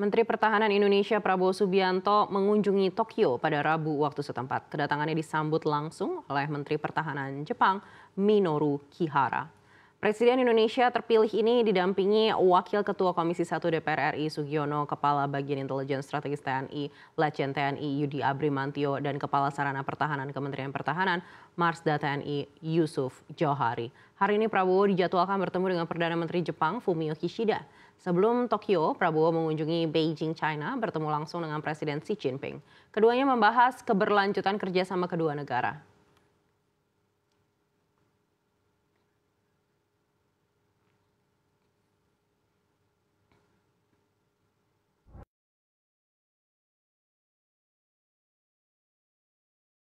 Menteri Pertahanan Indonesia Prabowo Subianto mengunjungi Tokyo pada Rabu waktu setempat. Kedatangannya disambut langsung oleh Menteri Pertahanan Jepang Minoru Kihara. Presiden Indonesia terpilih ini didampingi Wakil Ketua Komisi 1 DPR RI Sugiono, Kepala Bagian Intelijen Strategis TNI, Lecen TNI Yudi Abrimantio, dan Kepala Sarana Pertahanan Kementerian Pertahanan Marsda TNI Yusuf Johari. Hari ini Prabowo dijadwalkan bertemu dengan Perdana Menteri Jepang Fumio Kishida. Sebelum Tokyo, Prabowo mengunjungi Beijing, China, bertemu langsung dengan Presiden Xi Jinping. Keduanya membahas keberlanjutan kerjasama kedua negara.